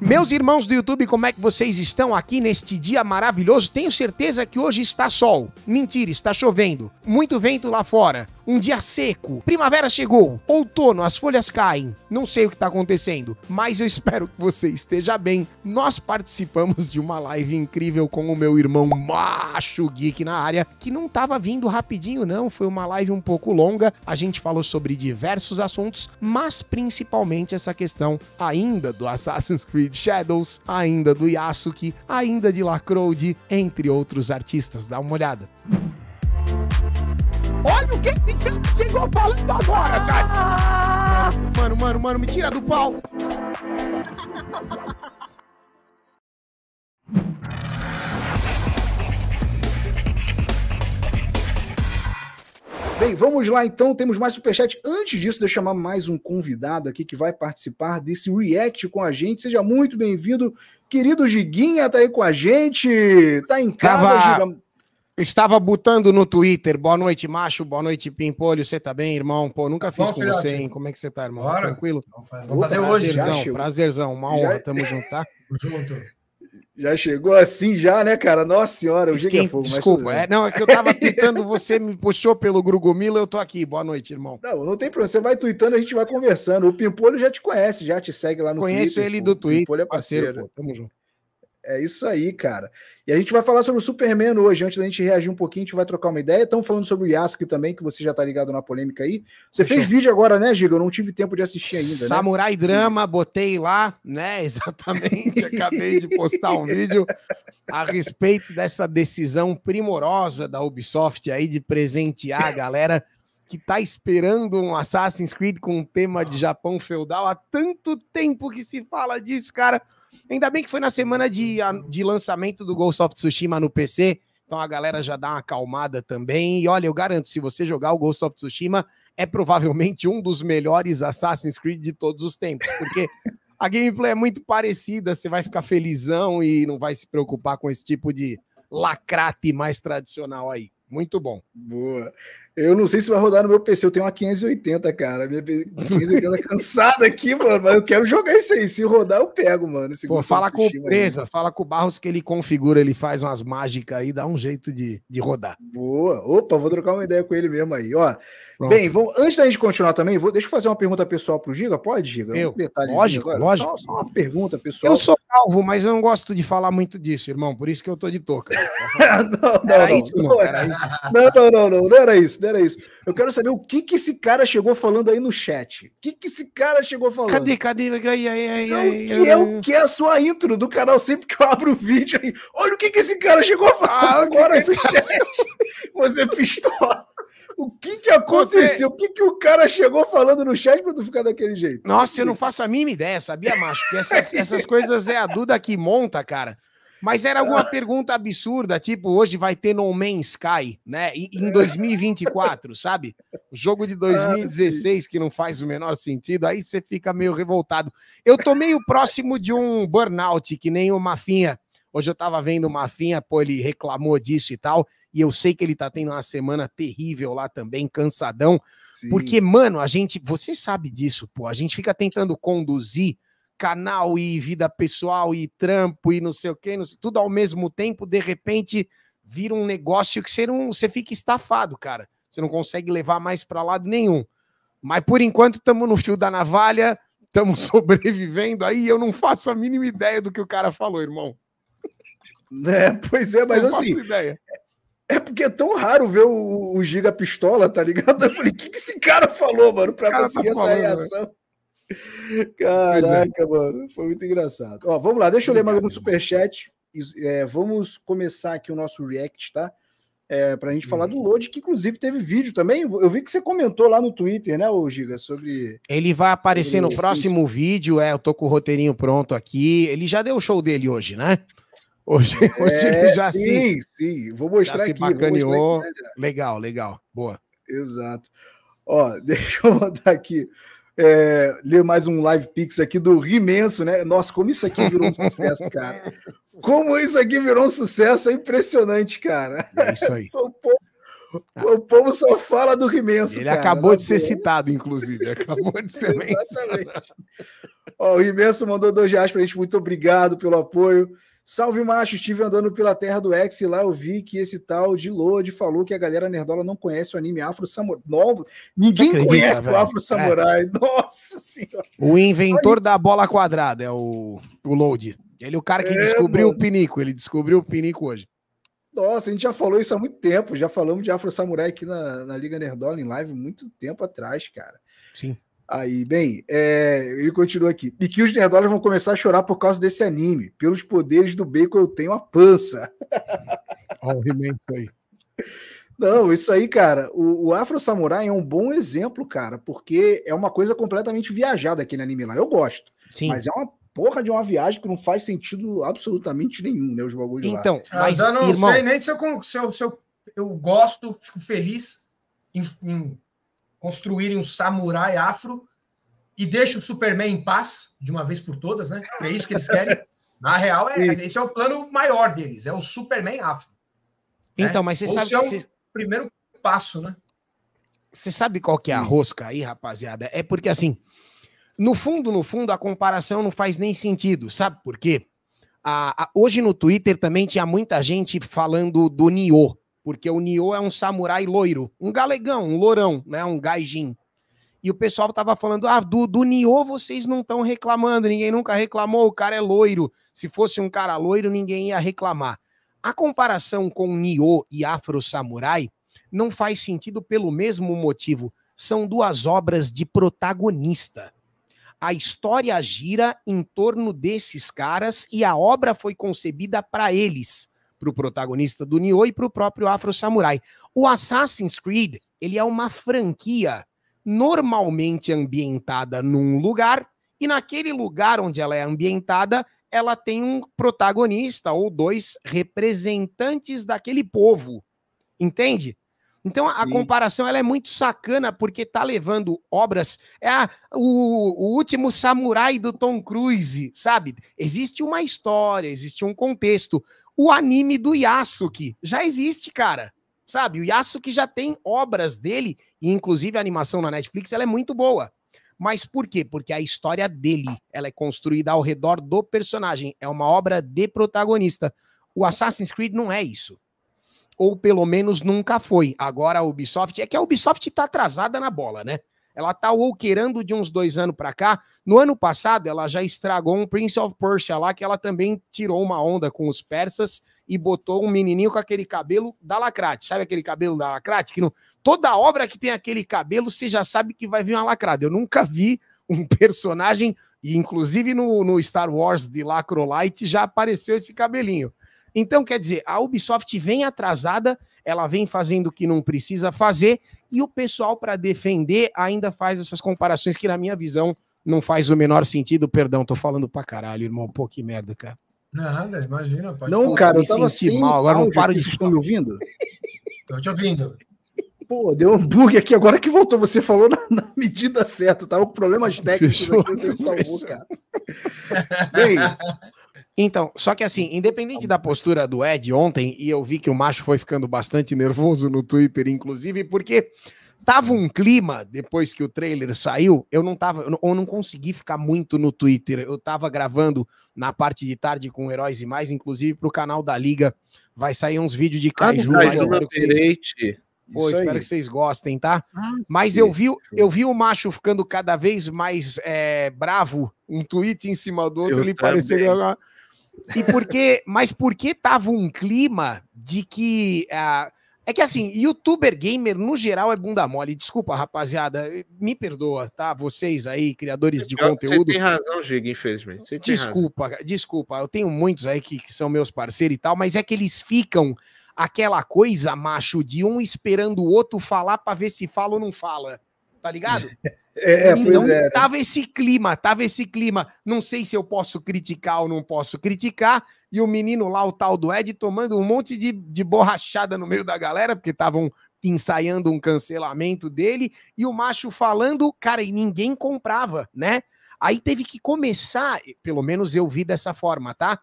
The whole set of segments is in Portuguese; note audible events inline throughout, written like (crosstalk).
Meus irmãos do YouTube, como é que vocês estão aqui neste dia maravilhoso? Tenho certeza que hoje está sol. Mentira, está chovendo. Muito vento lá fora um dia seco, primavera chegou, outono, as folhas caem. Não sei o que está acontecendo, mas eu espero que você esteja bem. Nós participamos de uma live incrível com o meu irmão macho geek na área, que não estava vindo rapidinho, não. Foi uma live um pouco longa. A gente falou sobre diversos assuntos, mas principalmente essa questão ainda do Assassin's Creed Shadows, ainda do Yasuki, ainda de Lacrode, entre outros artistas. Dá uma olhada. Olha o que esse cara chegou falando agora, ah! chat! Mano, mano, mano, me tira do pau! Bem, vamos lá então, temos mais superchat. Antes disso, deixa eu chamar mais um convidado aqui que vai participar desse react com a gente. Seja muito bem-vindo, querido Giguinha, tá aí com a gente. Tá em casa, Tava... Giga Estava botando no Twitter, boa noite, macho, boa noite, Pimpolho, você tá bem, irmão? Pô, nunca fiz Bom, com filhote. você, hein? Como é que você tá, irmão? Bora. Tranquilo? Vamos fazer, Opa, hoje. Prazerzão, já, prazerzão, uma honra, já... tamo junto, tá? (laughs) junto. Já chegou assim já, né, cara? Nossa senhora, o Esquim, fogo, Desculpa, mas... é, não, é que eu tava tweetando, você me puxou pelo Grugomilo, eu tô aqui. Boa noite, irmão. Não, não tem problema, você vai tweetando, a gente vai conversando. O Pimpolho já te conhece, já te segue lá no Conheço Twitter. Conheço ele pô. do Twitter. O Pimpolho é parceiro, parceiro pô, tamo junto. É isso aí, cara. E a gente vai falar sobre o Superman hoje. Antes da gente reagir um pouquinho, a gente vai trocar uma ideia. Estamos falando sobre o Yasuke também, que você já tá ligado na polêmica aí. Você fez vídeo agora, né, Giga? Eu não tive tempo de assistir ainda. Né? Samurai né? Drama, botei lá, né? (laughs) Exatamente. Acabei de postar um vídeo a respeito dessa decisão primorosa da Ubisoft aí de presentear a galera que tá esperando um Assassin's Creed com um tema de Japão feudal. Há tanto tempo que se fala disso, cara. Ainda bem que foi na semana de, de lançamento do Ghost of Tsushima no PC, então a galera já dá uma acalmada também. E olha, eu garanto, se você jogar o Ghost of Tsushima, é provavelmente um dos melhores Assassin's Creed de todos os tempos, porque a gameplay é muito parecida, você vai ficar felizão e não vai se preocupar com esse tipo de lacrate mais tradicional aí. Muito bom. Boa. Eu não sei se vai rodar no meu PC, eu tenho uma 580, cara. Minha 580 é cansada aqui, mano, mas eu quero jogar isso aí. Se rodar, eu pego, mano. Pô, fala com o Presa, fala com o Barros que ele configura, ele faz umas mágicas aí, dá um jeito de, de rodar. Boa. Opa, vou trocar uma ideia com ele mesmo aí, ó. Pronto. Bem, vamos, antes da gente continuar também, vou, deixa eu fazer uma pergunta pessoal pro Giga, pode, Giga? Eu, um detalhe. Lógico, agora. lógico. Só, só, uma pergunta pessoal. Eu sou calvo, mas eu não gosto de falar muito disso, irmão, por isso que eu tô de touca. (laughs) não, não, não, não, não, não, não, não, não era isso considera isso. Eu quero saber o que, que esse cara chegou falando aí no chat. O que, que esse cara chegou falando? Cadê, cadê? Ai, ai, ai, então, ai, é o que é a sua intro do canal sempre que eu abro o vídeo aí. Olha o que, que esse cara chegou a falar ah, agora que que chat. Você pistola. O que que aconteceu? Você... O que que o cara chegou falando no chat pra tu ficar daquele jeito? Nossa, eu não faço a mínima ideia, sabia, macho? Essas, essas coisas é a Duda que monta, cara. Mas era alguma ah. pergunta absurda, tipo, hoje vai ter No Man's Sky, né? Em 2024, é. sabe? O jogo de 2016 ah, que não faz o menor sentido, aí você fica meio revoltado. Eu tô meio próximo de um burnout, que nem o Mafinha. Hoje eu tava vendo o Mafinha, pô, ele reclamou disso e tal, e eu sei que ele tá tendo uma semana terrível lá também, cansadão. Sim. Porque, mano, a gente, você sabe disso, pô, a gente fica tentando conduzir canal e vida pessoal e trampo e não sei o que tudo ao mesmo tempo, de repente vira um negócio que você não, você fica estafado, cara. Você não consegue levar mais para lado nenhum. Mas por enquanto estamos no fio da navalha, estamos (laughs) sobrevivendo aí, eu não faço a mínima ideia do que o cara falou, irmão. É, pois é, mas não assim. Ideia. É porque é tão raro ver o, o Giga Pistola, tá ligado? Eu falei, o que, que esse cara falou, mano, pra conseguir tá essa né? reação? Mano. É. Caraca, é. mano, foi muito engraçado. Ó, vamos lá, deixa eu ler mais algum superchat. É, vamos começar aqui o nosso react, tá? É, pra gente hum. falar do uhum. Load, que inclusive teve vídeo também. Eu vi que você comentou lá no Twitter, né, ô Giga, sobre. Ele vai aparecer no próximo vídeo, é. Eu tô com o roteirinho pronto aqui. Ele já deu o show dele hoje, né? Hoje, é, hoje ele já sim, se. Sim, Vou mostrar já se aqui. Bacaneou. Mostrar aqui, né? Legal, legal. Boa. Exato. Ó, (laughs) deixa eu mandar aqui é, ler mais um live pix aqui do Rimenso, né? Nossa, como isso aqui virou um sucesso, cara. Como isso aqui virou um sucesso, é impressionante, cara. É isso aí. (laughs) o, povo, o povo só fala do Rimenso. Ele cara, acabou né? de ser boa. citado, inclusive. Acabou de ser Exatamente. Ó, o Rimenso mandou dois reais pra gente. Muito obrigado pelo apoio. Salve, macho! Estive andando pela terra do X e lá eu vi que esse tal de Lodi falou que a galera nerdola não conhece o anime Afro Samurai. ninguém acredita, conhece velho. o Afro Samurai. É. Nossa senhora! O inventor da bola quadrada é o, o Lodi. Ele é o cara que é, descobriu mano. o pinico. Ele descobriu o pinico hoje. Nossa, a gente já falou isso há muito tempo. Já falamos de Afro Samurai aqui na, na Liga Nerdola em live muito tempo atrás, cara. Sim. Aí, bem, é, ele continua aqui. E que os nerdolas vão começar a chorar por causa desse anime. Pelos poderes do bacon, eu tenho a pança. (laughs) Olha o isso aí. Não, isso aí, cara. O, o, Afro Samurai é um bom exemplo, cara, porque é uma coisa completamente viajada aquele anime lá. Eu gosto. Sim. Mas é uma porra de uma viagem que não faz sentido absolutamente nenhum, né? Os bagulhos então, lá. Então, ah, mas, eu não irmão... sei nem se eu, se eu, se eu, eu gosto, fico feliz em, em construírem um samurai afro e deixa o Superman em paz de uma vez por todas, né? É isso que eles querem. (laughs) Na real, é, esse é o plano maior deles, é o Superman afro. Né? Então, né? mas você Ou sabe... É você... o primeiro passo, né? Você sabe qual que é a rosca aí, rapaziada? É porque, assim, no fundo, no fundo, a comparação não faz nem sentido. Sabe por quê? A, a, hoje no Twitter também tinha muita gente falando do Nioh porque o Nioh é um samurai loiro, um galegão, um lourão, né, um gaijin. E o pessoal tava falando, ah, do, do Nioh vocês não estão reclamando, ninguém nunca reclamou, o cara é loiro. Se fosse um cara loiro, ninguém ia reclamar. A comparação com Nioh e Afro Samurai não faz sentido pelo mesmo motivo. São duas obras de protagonista. A história gira em torno desses caras e a obra foi concebida para eles para o protagonista do Nioh e para o próprio Afro Samurai. O Assassin's Creed, ele é uma franquia normalmente ambientada num lugar, e naquele lugar onde ela é ambientada, ela tem um protagonista ou dois representantes daquele povo. Entende? Então a Sim. comparação ela é muito sacana porque tá levando obras é a, o, o último samurai do Tom Cruise, sabe? Existe uma história, existe um contexto, o anime do Yasuki. Já existe, cara. Sabe? O Yasuki já tem obras dele, e inclusive a animação na Netflix ela é muito boa. Mas por quê? Porque a história dele ela é construída ao redor do personagem. É uma obra de protagonista. O Assassin's Creed não é isso. Ou pelo menos nunca foi. Agora a Ubisoft. É que a Ubisoft tá atrasada na bola, né? Ela está wokeirando de uns dois anos para cá. No ano passado, ela já estragou um Prince of Persia lá, que ela também tirou uma onda com os persas e botou um menininho com aquele cabelo da Lacrate. Sabe aquele cabelo da Lacrate? Que não... Toda obra que tem aquele cabelo, você já sabe que vai vir uma lacrada. Eu nunca vi um (laughs) personagem, e inclusive no, no Star Wars de Lacrolite já apareceu esse cabelinho. Então, quer dizer, a Ubisoft vem atrasada ela vem fazendo o que não precisa fazer, e o pessoal, para defender, ainda faz essas comparações que, na minha visão, não faz o menor sentido. Perdão, tô falando pra caralho, irmão. Pô, que merda, cara. Nada, imagina. Pode não, falar. cara, eu tava assim, mal. Agora não paro de estar me ouvindo. (laughs) Tô te ouvindo. Pô, deu um bug aqui agora que voltou. Você falou na, na medida certa. Tava tá? com problemas técnicos Fechou, aqui, você salvou, cara. Bem, então, só que assim, independente da postura do Ed ontem, e eu vi que o macho foi ficando bastante nervoso no Twitter, inclusive, porque tava um clima depois que o trailer saiu, eu não tava, eu não consegui ficar muito no Twitter. Eu tava gravando na parte de tarde com Heróis e Mais, inclusive pro canal da Liga vai sair uns vídeos de Kaiju, ah, espero que vocês... Pô, espero que vocês gostem, tá? Ah, Mas eu vi, eu vi o macho ficando cada vez mais é, bravo, um tweet em cima do outro, eu ele parecendo e porque, mas porque tava um clima de que. Uh, é que assim, youtuber gamer no geral é bunda mole. Desculpa, rapaziada, me perdoa, tá? Vocês aí, criadores é de conteúdo. Você tem razão, Giga, infelizmente. Você desculpa, razão. desculpa. Eu tenho muitos aí que, que são meus parceiros e tal, mas é que eles ficam aquela coisa, macho, de um esperando o outro falar para ver se fala ou não fala. Tá ligado? (laughs) É, é, e não é, né? tava esse clima, tava esse clima. Não sei se eu posso criticar ou não posso criticar. E o menino lá, o tal do Ed, tomando um monte de, de borrachada no meio da galera, porque estavam ensaiando um cancelamento dele. E o macho falando, cara, e ninguém comprava, né? Aí teve que começar, pelo menos eu vi dessa forma, tá?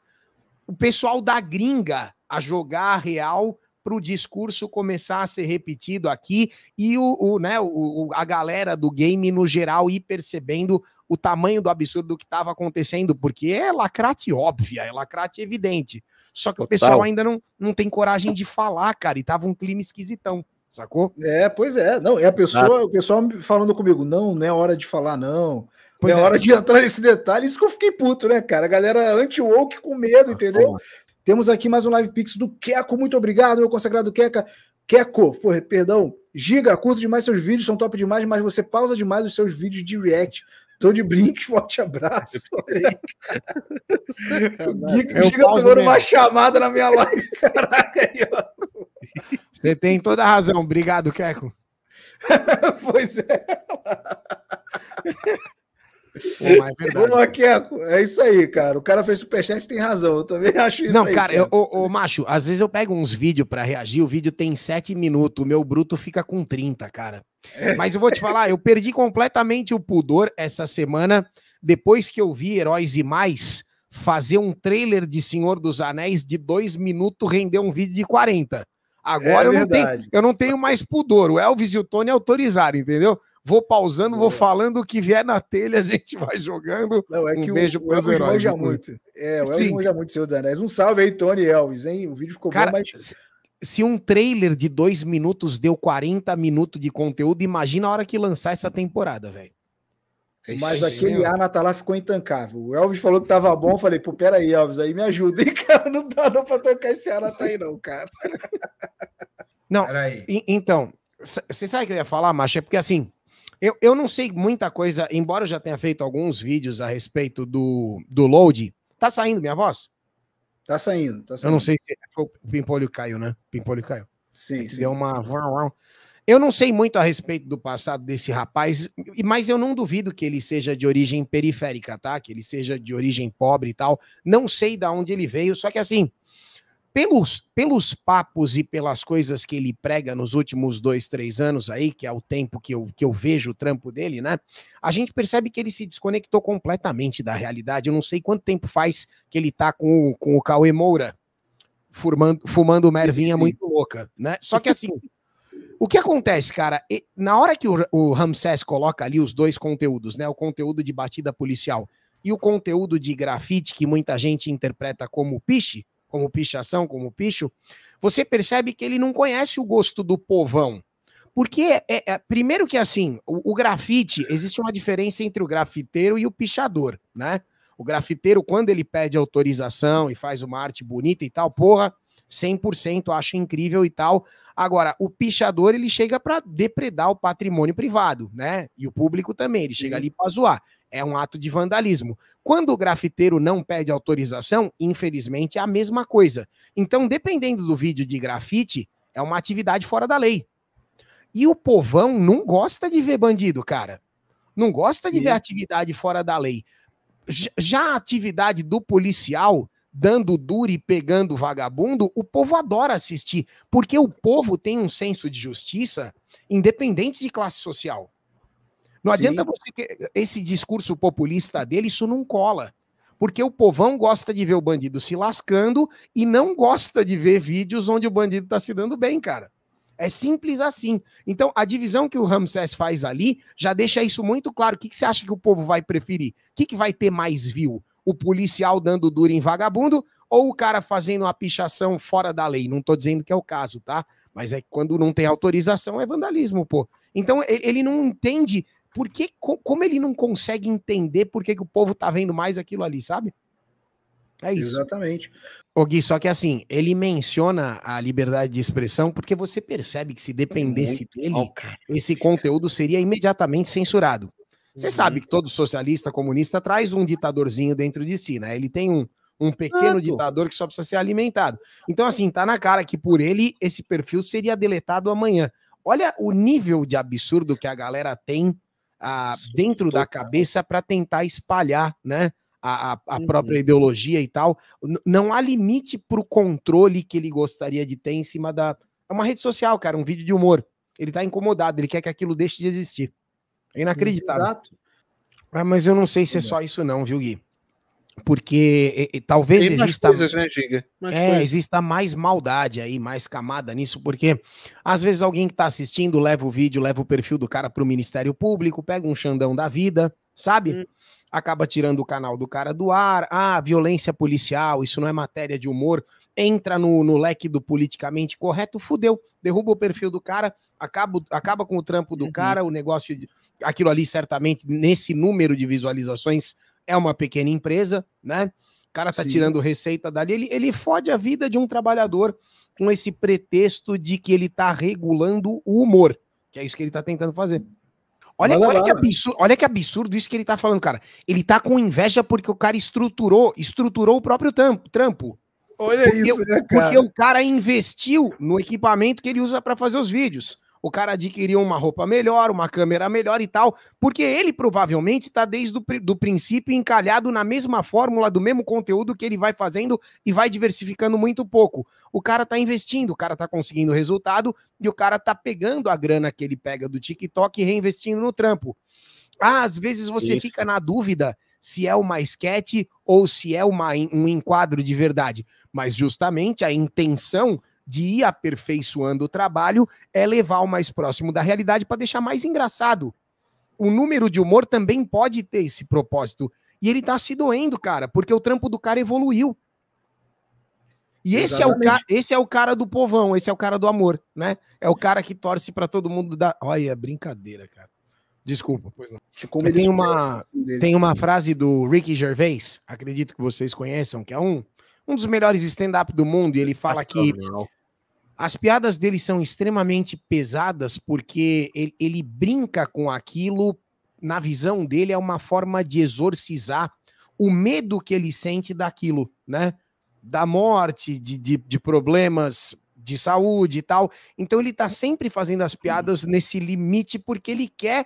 O pessoal da gringa a jogar a real para o discurso começar a ser repetido aqui e o, o né, o, a galera do game no geral ir percebendo o tamanho do absurdo que estava acontecendo, porque é lacrate óbvia, é lacrate evidente. Só que Total. o pessoal ainda não, não tem coragem de falar, cara, e tava um clima esquisitão. Sacou? É, pois é. Não, é a pessoa, ah. o pessoal falando comigo, não, não é hora de falar, não. Pois é, é, hora de entrar nesse detalhe, isso que eu fiquei puto, né, cara? A galera anti-woke com medo, ah, entendeu? Temos aqui mais um live pix do Queco. Muito obrigado, meu consagrado Queca. Queco, porra, perdão. Giga, curto demais seus vídeos, são top demais, mas você pausa demais os seus vídeos de react. Tô de brinque, (laughs) forte abraço. (laughs) o Giga, Giga pegou uma chamada na minha live. (laughs) Caraca, Você tem toda a razão. Obrigado, Queco. pois é. É, é isso aí, cara. O cara fez superchat tem razão. Eu também (laughs) acho isso. Não, aí, cara, cara. Eu, ô, ô, macho, às vezes eu pego uns vídeos para reagir. O vídeo tem 7 minutos. O meu bruto fica com 30, cara. É. Mas eu vou te falar, eu perdi completamente o pudor essa semana depois que eu vi Heróis e Mais fazer um trailer de Senhor dos Anéis de 2 minutos render um vídeo de 40. Agora é eu, não tenho, eu não tenho mais pudor. O Elvis e o Tony autorizaram, entendeu? vou pausando, vou falando o que vier na telha, a gente vai jogando. Não, é um que beijo o, o heróis, manja muito. É, o Elvis manja muito, Senhor dos Anéis. Um salve aí, Tony Elvis, hein? O vídeo ficou Cara, bom, mas... Se um trailer de dois minutos deu 40 minutos de conteúdo, imagina a hora que lançar essa temporada, velho. Mas aquele ar tá lá ficou intancável. O Elvis falou que tava bom, falei, pô, peraí, Elvis, aí me ajuda, hein, (laughs) cara? Não dá não pra tocar esse ar Natalá aí, não, cara. Não, então, você sabe o que eu ia falar, Macho? É porque assim, eu, eu não sei muita coisa, embora eu já tenha feito alguns vídeos a respeito do, do load. Tá saindo minha voz? Tá saindo, tá saindo. Eu não sei se o Pimpolho caiu, né? Pimpolho caiu. Sim, é sim. Deu uma. Eu não sei muito a respeito do passado desse rapaz, mas eu não duvido que ele seja de origem periférica, tá? Que ele seja de origem pobre e tal. Não sei de onde ele veio, só que assim, pelos, pelos papos e pelas coisas que ele prega nos últimos dois, três anos aí, que é o tempo que eu, que eu vejo o trampo dele, né? A gente percebe que ele se desconectou completamente da realidade. Eu não sei quanto tempo faz que ele tá com o, com o Cauê Moura fumando, fumando mervinha muito louca, né? Só que assim, o que acontece, cara? Na hora que o, o Ramsés coloca ali os dois conteúdos, né? O conteúdo de batida policial e o conteúdo de grafite, que muita gente interpreta como piche, como pichação, como picho, você percebe que ele não conhece o gosto do povão. Porque, é, é, é primeiro que assim, o, o grafite, existe uma diferença entre o grafiteiro e o pichador, né? O grafiteiro, quando ele pede autorização e faz uma arte bonita e tal, porra, 100%, acho incrível e tal. Agora, o pichador, ele chega para depredar o patrimônio privado, né? E o público também, ele Sim. chega ali para zoar é um ato de vandalismo. Quando o grafiteiro não pede autorização, infelizmente é a mesma coisa. Então, dependendo do vídeo de grafite, é uma atividade fora da lei. E o povão não gosta de ver bandido, cara. Não gosta Sim. de ver atividade fora da lei. Já a atividade do policial dando duro e pegando vagabundo, o povo adora assistir, porque o povo tem um senso de justiça independente de classe social. Não Sim. adianta você esse discurso populista dele, isso não cola. Porque o povão gosta de ver o bandido se lascando e não gosta de ver vídeos onde o bandido está se dando bem, cara. É simples assim. Então, a divisão que o Ramsés faz ali já deixa isso muito claro. O que, que você acha que o povo vai preferir? O que, que vai ter mais view? O policial dando duro em vagabundo ou o cara fazendo uma pichação fora da lei? Não estou dizendo que é o caso, tá? Mas é que quando não tem autorização é vandalismo, pô. Então, ele não entende por que, como ele não consegue entender por que, que o povo tá vendo mais aquilo ali, sabe? É isso. Exatamente. O Gui, só que assim, ele menciona a liberdade de expressão porque você percebe que se dependesse dele, oh, esse conteúdo seria imediatamente censurado. Você uhum. sabe que todo socialista, comunista traz um ditadorzinho dentro de si, né? Ele tem um, um pequeno ditador que só precisa ser alimentado. Então, assim, tá na cara que por ele esse perfil seria deletado amanhã. Olha o nível de absurdo que a galera tem ah, dentro da cabeça para tentar espalhar, né? A, a, a, uhum. própria uhum. ideologia e tal. N não há limite para o controle que ele gostaria de ter em cima da. É uma rede social, cara, um vídeo de humor. Ele tá incomodado, ele quer que aquilo deixe de existir. É inacreditável. Exato. Ah, mas eu não sei se é, é. só isso, não, viu, Gui? porque e, e, talvez exista coisas, né, Giga? Mais é, exista mais maldade aí, mais camada nisso, porque às vezes alguém que está assistindo leva o vídeo, leva o perfil do cara para o Ministério Público, pega um xandão da vida, sabe? Hum. Acaba tirando o canal do cara do ar. Ah, violência policial, isso não é matéria de humor. Entra no, no leque do politicamente correto, fudeu, derruba o perfil do cara, acaba, acaba com o trampo do uhum. cara, o negócio, aquilo ali certamente, nesse número de visualizações, é uma pequena empresa, né? O cara tá Sim. tirando receita dali, ele, ele fode a vida de um trabalhador com esse pretexto de que ele tá regulando o humor, que é isso que ele tá tentando fazer. Olha, lá, olha, que absurdo, olha que absurdo isso que ele tá falando, cara. Ele tá com inveja porque o cara estruturou, estruturou o próprio trampo. Olha porque, isso, né, cara? Porque o cara investiu no equipamento que ele usa para fazer os vídeos o cara adquiriu uma roupa melhor, uma câmera melhor e tal, porque ele provavelmente está desde o do princípio encalhado na mesma fórmula, do mesmo conteúdo que ele vai fazendo e vai diversificando muito pouco. O cara está investindo, o cara está conseguindo resultado e o cara está pegando a grana que ele pega do TikTok e reinvestindo no trampo. Ah, às vezes você Isso. fica na dúvida se é uma esquete ou se é uma, um enquadro de verdade. Mas justamente a intenção de ir aperfeiçoando o trabalho é levar o mais próximo da realidade para deixar mais engraçado. O número de humor também pode ter esse propósito. E ele tá se doendo, cara, porque o trampo do cara evoluiu. E esse é, o ca... esse é o cara do povão, esse é o cara do amor, né? É o cara que torce para todo mundo da. Olha, brincadeira, cara. Desculpa, pois não. Tem uma, tem uma frase do Ricky Gervais, acredito que vocês conheçam, que é um, um dos melhores stand-up do mundo, e ele fala que, que as piadas dele são extremamente pesadas porque ele, ele brinca com aquilo, na visão dele, é uma forma de exorcizar o medo que ele sente daquilo, né? Da morte, de, de, de problemas de saúde e tal. Então ele tá sempre fazendo as piadas nesse limite porque ele quer,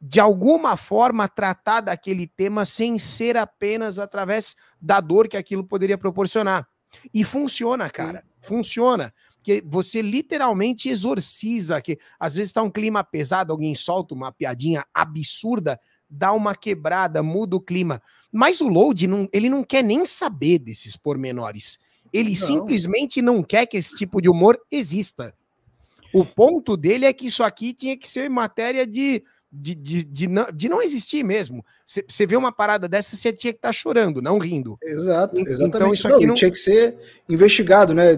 de alguma forma, tratar daquele tema sem ser apenas através da dor que aquilo poderia proporcionar. E funciona, cara. Funciona que você literalmente exorciza, que às vezes está um clima pesado, alguém solta uma piadinha absurda, dá uma quebrada, muda o clima. Mas o Load, não, ele não quer nem saber desses pormenores. Ele não. simplesmente não quer que esse tipo de humor exista. O ponto dele é que isso aqui tinha que ser matéria de de, de, de, não, de não existir mesmo. Você vê uma parada dessa, você tinha que estar tá chorando, não rindo. Exato, então, exatamente. Então, isso não, aqui não... tinha que ser investigado, né?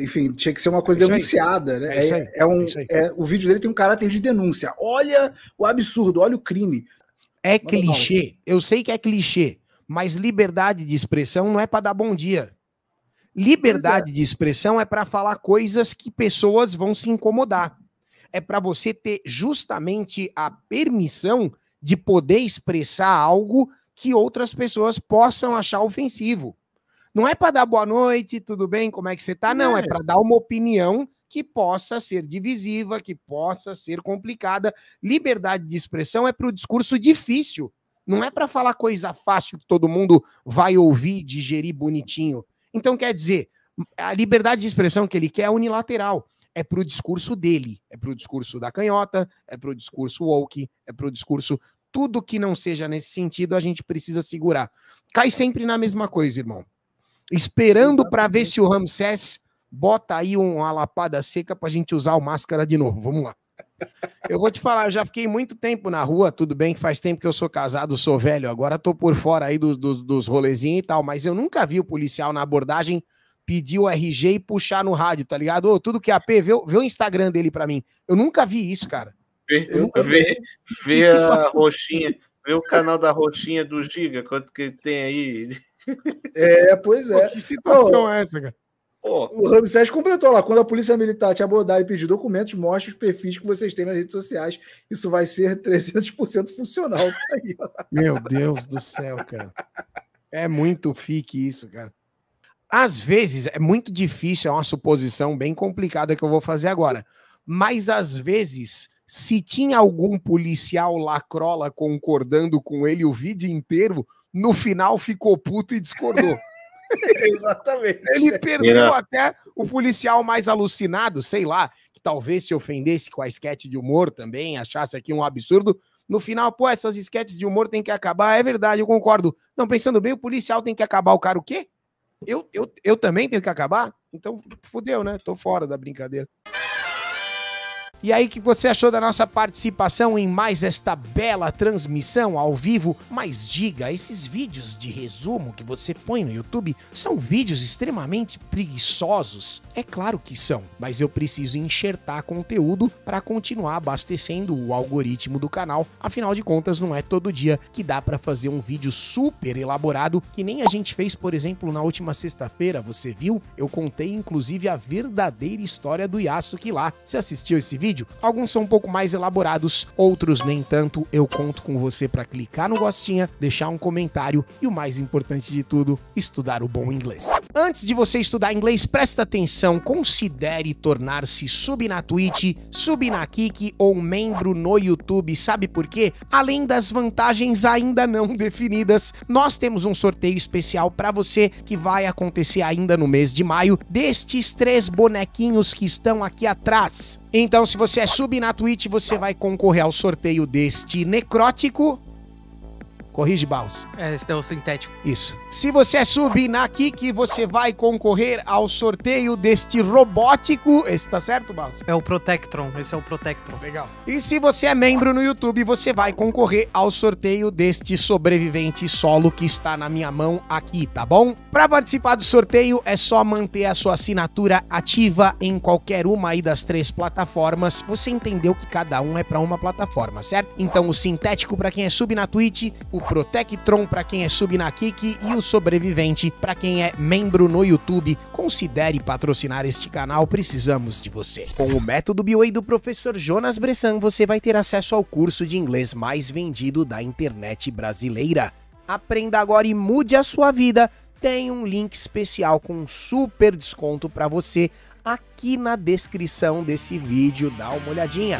Enfim, tinha que ser uma coisa é denunciada, né? É, é, é um, é, é, o vídeo dele tem um caráter de denúncia. Olha o absurdo, olha o crime. É Manda clichê, mal. eu sei que é clichê, mas liberdade de expressão não é para dar bom dia. Liberdade de expressão é para falar coisas que pessoas vão se incomodar é para você ter justamente a permissão de poder expressar algo que outras pessoas possam achar ofensivo. Não é para dar boa noite, tudo bem, como é que você está? Não, é, é para dar uma opinião que possa ser divisiva, que possa ser complicada. Liberdade de expressão é para o discurso difícil. Não é para falar coisa fácil que todo mundo vai ouvir, digerir bonitinho. Então, quer dizer, a liberdade de expressão que ele quer é unilateral é pro discurso dele, é pro discurso da canhota, é pro discurso woke, é pro discurso tudo que não seja nesse sentido, a gente precisa segurar. Cai sempre na mesma coisa, irmão. Esperando para ver se o Ramsés bota aí uma lapada seca pra gente usar o máscara de novo. Vamos lá. Eu vou te falar, eu já fiquei muito tempo na rua, tudo bem que faz tempo que eu sou casado, sou velho, agora tô por fora aí dos, dos, dos rolezinhos e tal, mas eu nunca vi o policial na abordagem pedir o RG e puxar no rádio, tá ligado? Ô, tudo que é AP, vê, vê o Instagram dele pra mim. Eu nunca vi isso, cara. Vê, vê, vê a roxinha, vê o canal da roxinha do Giga, quanto que tem aí. (laughs) É, pois é. Pô, que situação Pô, é essa, cara? Pô. O Ramsés completou lá. Quando a polícia militar te abordar e pedir documentos, mostre os perfis que vocês têm nas redes sociais. Isso vai ser 300% (laughs) funcional. Tá aí, Meu Deus do céu, cara. É muito fique isso, cara. Às vezes é muito difícil, é uma suposição bem complicada que eu vou fazer agora. Mas às vezes, se tinha algum policial lacrola concordando com ele o vídeo inteiro, no final ficou puto e discordou. (laughs) Exatamente. Ele perdeu yeah. até o policial mais alucinado, sei lá, que talvez se ofendesse com a esquete de humor também, achasse aqui um absurdo. No final, pô, essas esquetes de humor tem que acabar. É verdade, eu concordo. Não, pensando bem, o policial tem que acabar. O cara o quê? eu, eu, eu também tenho que acabar? Então, fudeu, né? Tô fora da brincadeira. E aí, o que você achou da nossa participação em mais esta bela transmissão ao vivo? Mas diga, esses vídeos de resumo que você põe no YouTube são vídeos extremamente preguiçosos? É claro que são, mas eu preciso enxertar conteúdo para continuar abastecendo o algoritmo do canal. Afinal de contas, não é todo dia que dá para fazer um vídeo super elaborado, que nem a gente fez, por exemplo, na última sexta-feira, você viu? Eu contei inclusive a verdadeira história do Yasuki lá. Você assistiu esse vídeo? vídeo. Alguns são um pouco mais elaborados, outros nem tanto. Eu conto com você para clicar no gostinha, deixar um comentário e o mais importante de tudo, estudar o bom inglês. Antes de você estudar inglês, presta atenção, considere tornar-se sub na Twitch, sub na Kik ou membro no YouTube. Sabe por quê? Além das vantagens ainda não (laughs) definidas, nós temos um sorteio especial para você que vai acontecer ainda no mês de maio destes três bonequinhos que estão aqui atrás. Então, se se você é sub na Twitch, você vai concorrer ao sorteio deste necrótico Corrige, Baus. É, esse é o sintético. Isso. Se você é sub na Kik, você vai concorrer ao sorteio deste robótico. Esse tá certo, Baus? É o Protectron. Esse é o Protectron. Legal. E se você é membro no YouTube, você vai concorrer ao sorteio deste sobrevivente solo que está na minha mão aqui, tá bom? Para participar do sorteio, é só manter a sua assinatura ativa em qualquer uma aí das três plataformas. Você entendeu que cada um é para uma plataforma, certo? Então, o sintético para quem é sub na Twitch, o Protectron para quem é sub na Kik e o Sobrevivente para quem é membro no YouTube. Considere patrocinar este canal, precisamos de você. Com o método BOE do professor Jonas Bressan, você vai ter acesso ao curso de inglês mais vendido da internet brasileira. Aprenda agora e mude a sua vida. Tem um link especial com super desconto para você aqui na descrição desse vídeo. Dá uma olhadinha.